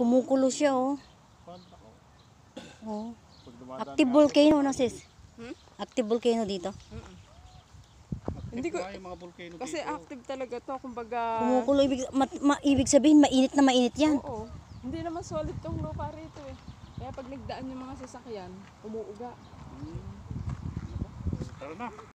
Kumukulo siya, oh. Oh. Active volcano na, sis. Hmm? Active volcano dito. Hindi ko, yung mga volcano kasi active talaga to, kumbaga... Kumukulo, ibig, ma, ma, ibig sabihin, mainit na mainit yan. Oo. Hindi naman solid tong lupa rito eh. Kaya pag nagdaan yung mga sasakyan, umuuga. Hmm. Tara na.